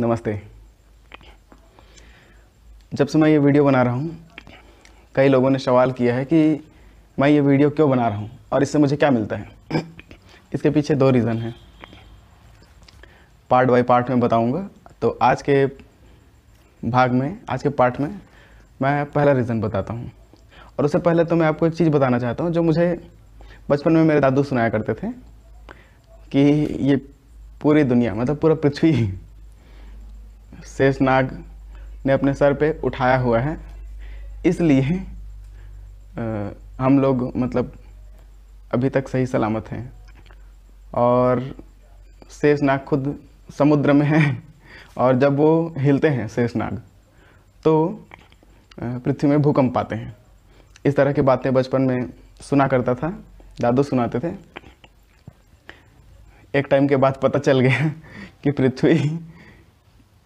नमस्ते जब से मैं ये वीडियो बना रहा हूँ कई लोगों ने सवाल किया है कि मैं ये वीडियो क्यों बना रहा हूँ और इससे मुझे क्या मिलता है इसके पीछे दो रीज़न हैं पार्ट बाय पार्ट में बताऊँगा तो आज के भाग में आज के पार्ट में मैं पहला रीज़न बताता हूँ और उससे पहले तो मैं आपको एक चीज़ बताना चाहता हूँ जो मुझे बचपन में मेरे दादू सुनाया करते थे कि ये पूरी दुनिया मतलब पूरा पृथ्वी शेषनाग ने अपने सर पे उठाया हुआ है इसलिए हम लोग मतलब अभी तक सही सलामत हैं और शेषनाग खुद समुद्र में है और जब वो हिलते हैं शेषनाग तो पृथ्वी में भूकंप आते हैं इस तरह की बातें बचपन में सुना करता था दादू सुनाते थे एक टाइम के बाद पता चल गया कि पृथ्वी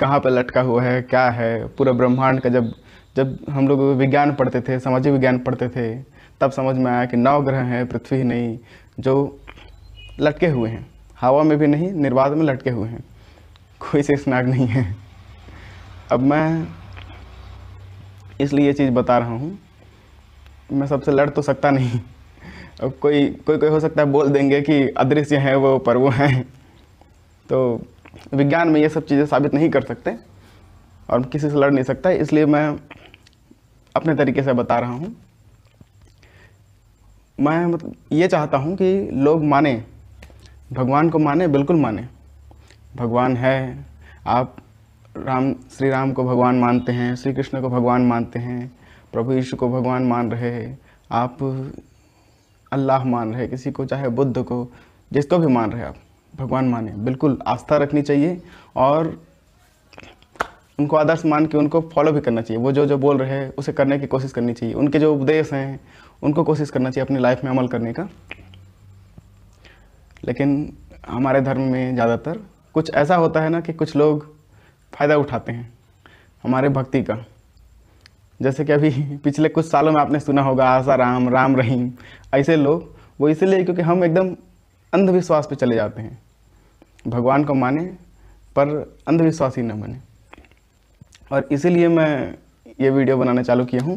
कहाँ पर लटका हुआ है क्या है पूरा ब्रह्मांड का जब जब हम लोग विज्ञान पढ़ते थे सामाजिक विज्ञान पढ़ते थे तब समझ में आया कि नौ ग्रह हैं पृथ्वी नहीं जो लटके हुए हैं हवा में भी नहीं निर्वाध में लटके हुए हैं कोई शेष नाग नहीं है अब मैं इसलिए ये चीज़ बता रहा हूँ मैं सबसे लड़ तो सकता नहीं अब कोई कोई कोई हो सकता है बोल देंगे कि अदृश्य है वो पर वो हैं तो विज्ञान में ये सब चीज़ें साबित नहीं कर सकते और किसी से लड़ नहीं सकता इसलिए मैं अपने तरीके से बता रहा हूँ मैं मतलब ये चाहता हूँ कि लोग माने भगवान को माने बिल्कुल माने भगवान है आप राम श्री राम को भगवान मानते हैं श्री कृष्ण को भगवान मानते हैं प्रभु यीशु को भगवान मान रहे आप अल्लाह मान रहे किसी को चाहे बुद्ध को जिसको भी मान रहे आप भगवान माने बिल्कुल आस्था रखनी चाहिए और उनको आदर्श मान के उनको फॉलो भी करना चाहिए वो जो जो बोल रहे हैं उसे करने की कोशिश करनी चाहिए उनके जो उपदेश हैं उनको कोशिश करना चाहिए अपनी लाइफ में अमल करने का लेकिन हमारे धर्म में ज़्यादातर कुछ ऐसा होता है ना कि कुछ लोग फ़ायदा उठाते हैं हमारे भक्ति का जैसे कि अभी पिछले कुछ सालों में आपने सुना होगा आशा राम राम रहीम ऐसे लोग वो इसलिए क्योंकि हम एकदम अंधविश्वास पे चले जाते हैं भगवान को माने पर अंधविश्वासी न बने और इसीलिए मैं ये वीडियो बनाना चालू किया हूँ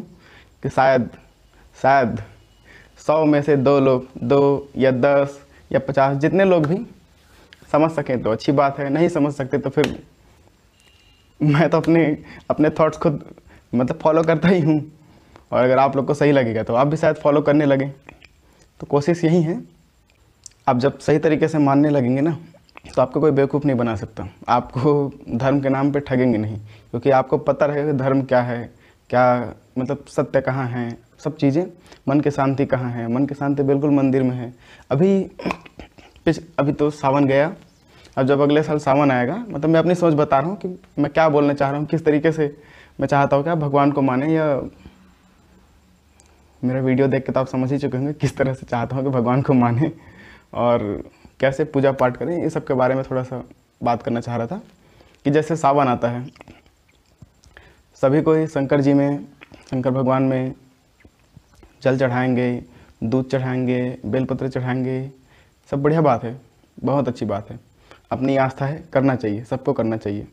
कि शायद शायद सौ में से दो लोग दो या दस या पचास जितने लोग भी समझ सकें तो अच्छी बात है नहीं समझ सकते तो फिर मैं तो अपने अपने थॉट्स खुद मतलब फॉलो करता ही हूँ और अगर आप लोग को सही लगेगा तो आप भी शायद फॉलो करने लगें तो कोशिश यही है आप जब सही तरीके से मानने लगेंगे ना तो आपको कोई बेवकूफ़ नहीं बना सकता आपको धर्म के नाम पे ठगेंगे नहीं क्योंकि आपको पता रहेगा कि धर्म क्या है क्या मतलब सत्य कहाँ है सब चीज़ें मन की शांति कहाँ है मन की शांति बिल्कुल मंदिर में है अभी पिछ अभी तो सावन गया अब जब अगले साल सावन आएगा मतलब मैं अपनी सोच बता रहा हूँ कि मैं क्या बोलना चाह रहा हूँ किस तरीके से मैं चाहता हूँ कि आप भगवान को माने या मेरा वीडियो देख के तो आप समझ ही चुके होंगे किस तरह से चाहता हूँ कि भगवान को माने और कैसे पूजा पाठ करें ये सब के बारे में थोड़ा सा बात करना चाह रहा था कि जैसे सावन आता है सभी को ही शंकर जी में शंकर भगवान में जल चढ़ाएंगे दूध चढ़ाएंगे बेलपत्र चढ़ाएंगे सब बढ़िया बात है बहुत अच्छी बात है अपनी आस्था है करना चाहिए सबको करना चाहिए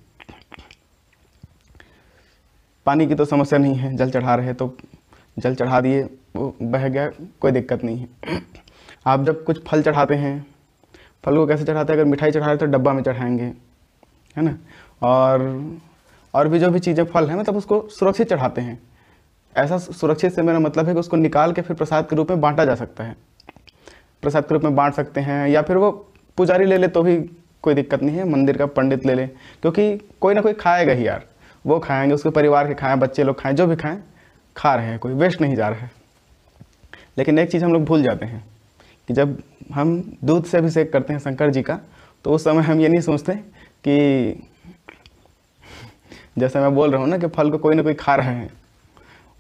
पानी की तो समस्या नहीं है जल चढ़ा रहे तो जल चढ़ा दिए वो बह गया कोई दिक्कत नहीं है आप जब कुछ फल चढ़ाते हैं फल को कैसे चढ़ाते हैं अगर मिठाई चढ़ा रहे तो डब्बा में चढ़ाएंगे है ना और और भी जो भी चीज़ें फल हैं मतलब उसको सुरक्षित चढ़ाते हैं ऐसा सुरक्षित से मेरा मतलब है कि उसको निकाल के फिर प्रसाद के रूप में बांटा जा सकता है प्रसाद के रूप में बांट सकते हैं या फिर वो पुजारी ले ले तो भी कोई दिक्कत नहीं है मंदिर का पंडित ले ले क्योंकि कोई ना कोई खाएगा ही यार वो खाएंगे उसके परिवार के खाएं बच्चे लोग खाएं जो भी खाएं खा रहे हैं कोई वेस्ट नहीं जा रहा है लेकिन एक चीज़ हम लोग भूल जाते हैं कि जब हम दूध से अभिषेक करते हैं शंकर जी का तो उस समय हम ये नहीं सोचते कि जैसे मैं बोल रहा हूँ ना कि फल को कोई ना कोई खा रहे हैं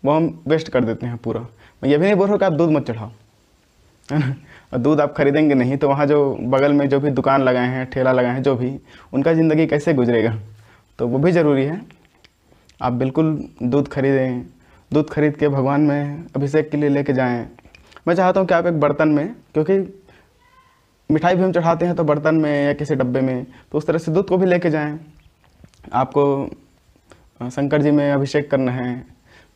वो हम वेस्ट कर देते हैं पूरा मैं ये भी नहीं बोल रहा कि आप दूध मत चढ़ाओ है ना और दूध आप खरीदेंगे नहीं तो वहाँ जो बगल में जो भी दुकान लगाए हैं ठेला लगाए हैं जो भी उनका ज़िंदगी कैसे गुजरेगा तो वो भी ज़रूरी है आप बिल्कुल दूध खरीदें दूध खरीद के भगवान में अभिषेक के लिए लेके जाएं मैं चाहता हूँ कि आप एक बर्तन में क्योंकि मिठाई भी हम चढ़ाते हैं तो बर्तन में या किसी डब्बे में तो उस तरह से दूध को भी लेके जाएं आपको शंकर जी में अभिषेक करना है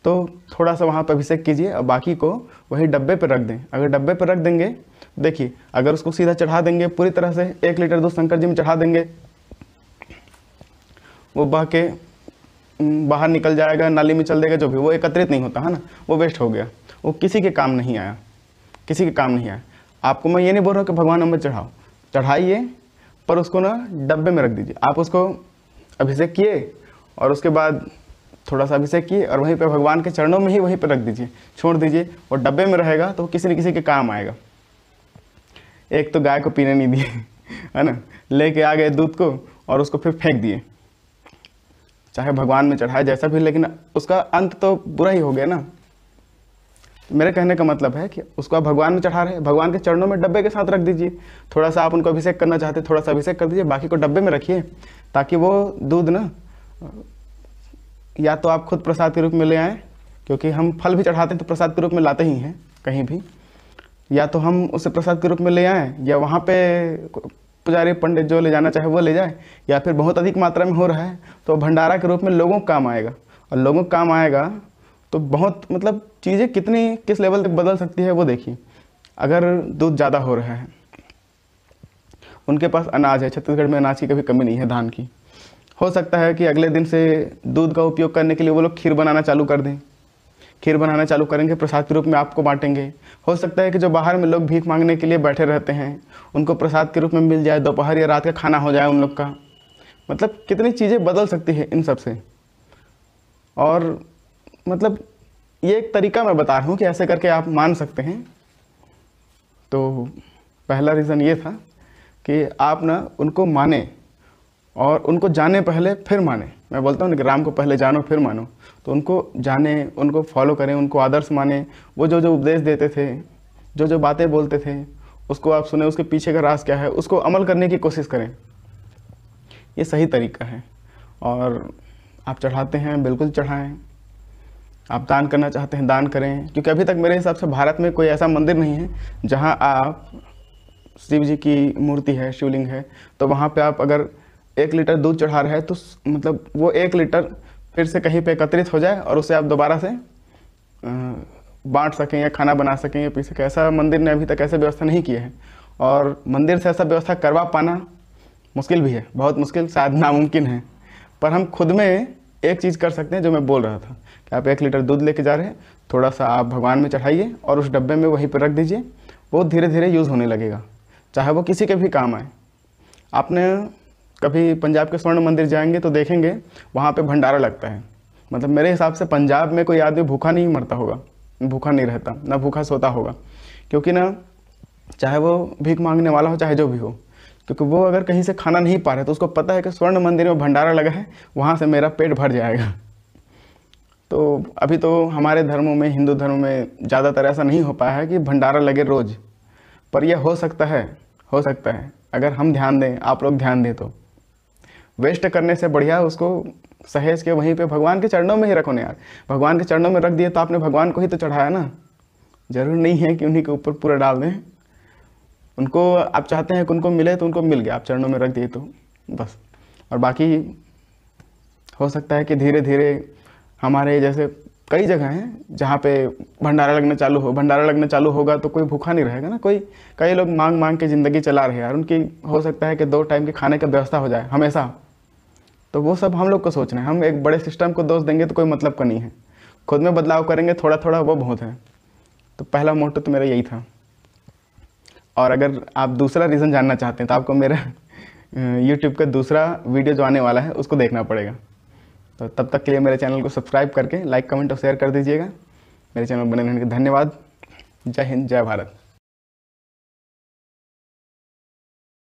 तो थोड़ा सा वहाँ पर अभिषेक कीजिए और बाकी को वही डब्बे पर रख दें अगर डब्बे पर रख देंगे तो देखिए अगर उसको सीधा चढ़ा देंगे पूरी तरह से एक लीटर दूध शंकर जी में चढ़ा देंगे वो बह के बाहर निकल जाएगा नाली में चल देगा जो भी वो एकत्रित नहीं होता है ना वो वेस्ट हो गया वो किसी के काम नहीं आया किसी के काम नहीं आए आपको मैं ये नहीं बोल रहा कि भगवान अम्बत चढ़ाओ चढ़ाइए पर उसको ना डब्बे में रख दीजिए आप उसको अभिषेक किए और उसके बाद थोड़ा सा अभिषेक किए और वहीं पर भगवान के चरणों में ही वहीं पर रख दीजिए छोड़ दीजिए और डब्बे में रहेगा तो किसी न किसी के काम आएगा एक तो गाय को पीने नहीं दिए है ना लेके आ गए दूध को और उसको फिर फेंक दिए चाहे भगवान में चढ़ाए जैसा भी लेकिन उसका अंत तो बुरा ही हो गया ना मेरे कहने का मतलब है कि उसको आप भगवान में चढ़ा रहे हैं भगवान के चरणों में डब्बे के साथ रख दीजिए थोड़ा सा आप उनको अभिषेक करना चाहते हैं थोड़ा सा अभिषेक कर दीजिए बाकी को डब्बे में रखिए ताकि वो दूध ना या तो आप खुद प्रसाद के रूप में ले आएँ क्योंकि हम फल भी चढ़ाते हैं तो प्रसाद के रूप में लाते ही हैं कहीं भी या तो हम उसे प्रसाद के रूप में ले आएँ या वहाँ पे पुजारी पंडित जो ले जाना चाहे वो ले जाए या फिर बहुत अधिक मात्रा में हो रहा है तो भंडारा के रूप में लोगों को काम आएगा और लोगों को काम आएगा तो बहुत मतलब चीज़ें कितनी किस लेवल तक बदल सकती है वो देखिए अगर दूध ज़्यादा हो रहा है उनके पास अनाज है छत्तीसगढ़ में अनाज की कभी कमी नहीं है धान की हो सकता है कि अगले दिन से दूध का उपयोग करने के लिए वो लोग खीर बनाना चालू कर दें खीर बनाना चालू करेंगे प्रसाद के रूप में आपको बांटेंगे हो सकता है कि जो बाहर में लोग भीख मांगने के लिए बैठे रहते हैं उनको प्रसाद के रूप में मिल जाए दोपहर या रात का खाना हो जाए उन लोग का मतलब कितनी चीज़ें बदल सकती है इन सब से और मतलब ये एक तरीका मैं बता रहा हूँ कि ऐसे करके आप मान सकते हैं तो पहला रीज़न ये था कि आप ना उनको माने और उनको जाने पहले फिर माने मैं बोलता हूँ ना कि राम को पहले जानो फिर मानो तो उनको जाने उनको फॉलो करें उनको आदर्श माने वो जो जो उपदेश देते थे जो जो बातें बोलते थे उसको आप सुने उसके पीछे का राज क्या है उसको अमल करने की कोशिश करें ये सही तरीका है और आप चढ़ाते हैं बिल्कुल चढ़ाएं आप दान करना चाहते हैं दान करें क्योंकि अभी तक मेरे हिसाब से भारत में कोई ऐसा मंदिर नहीं है जहाँ आप शिव जी की मूर्ति है शिवलिंग है तो वहाँ पे आप अगर एक लीटर दूध चढ़ा रहे हैं तो मतलब वो एक लीटर फिर से कहीं पे एकत्रित हो जाए और उसे आप दोबारा से बांट सकें या खाना बना सकें या पी सकें ऐसा मंदिर ने अभी तक ऐसे व्यवस्था नहीं की है और मंदिर से ऐसा व्यवस्था करवा पाना मुश्किल भी है बहुत मुश्किल शायद नामुमकिन है पर हम खुद में एक चीज़ कर सकते हैं जो मैं बोल रहा था कि आप एक लीटर दूध लेके जा रहे हैं थोड़ा सा आप भगवान में चढ़ाइए और उस डब्बे में वहीं पर रख दीजिए वो धीरे धीरे यूज़ होने लगेगा चाहे वो किसी के भी काम आए आपने कभी पंजाब के स्वर्ण मंदिर जाएंगे तो देखेंगे वहाँ पे भंडारा लगता है मतलब मेरे हिसाब से पंजाब में कोई आदमी भूखा नहीं मरता होगा भूखा नहीं रहता ना भूखा सोता होगा क्योंकि ना चाहे वो भीख मांगने वाला हो चाहे जो भी हो क्योंकि वो अगर कहीं से खाना नहीं पा रहे तो उसको पता है कि स्वर्ण मंदिर में भंडारा लगा है वहाँ से मेरा पेट भर जाएगा तो अभी तो हमारे धर्मों में हिंदू धर्म में ज़्यादातर ऐसा नहीं हो पाया है कि भंडारा लगे रोज़ पर यह हो सकता है हो सकता है अगर हम ध्यान दें आप लोग ध्यान दें तो वेस्ट करने से बढ़िया उसको सहेज के वहीं पे भगवान के चरणों में ही रखो ना यार भगवान के चरणों में रख दिए तो आपने भगवान को ही तो चढ़ाया ना ज़रूर नहीं है कि उन्हीं के ऊपर पूरा डाल दें उनको आप चाहते हैं कि उनको मिले तो उनको मिल गया आप चरणों में रख दिए तो बस और बाकी हो सकता है कि धीरे धीरे हमारे जैसे कई जगह हैं जहाँ पे भंडारा लगना चालू हो भंडारा लगना चालू होगा तो कोई भूखा नहीं रहेगा ना कोई कई लोग मांग मांग के ज़िंदगी चला रहे हैं और उनकी हो सकता है कि दो टाइम के खाने का व्यवस्था हो जाए हमेशा तो वो सब हम लोग को सोचना है हम एक बड़े सिस्टम को दोष देंगे तो कोई मतलब का नहीं है खुद में बदलाव करेंगे थोड़ा थोड़ा वो बहुत है तो पहला मोटो तो मेरा यही था और अगर आप दूसरा रीज़न जानना चाहते हैं तो आपको मेरा यूट्यूब का दूसरा वीडियो जो आने वाला है उसको देखना पड़ेगा तो तब तक के लिए मेरे चैनल को सब्सक्राइब करके लाइक कमेंट और शेयर कर दीजिएगा मेरे चैनल बने रहने के धन्यवाद जय हिंद जय भारत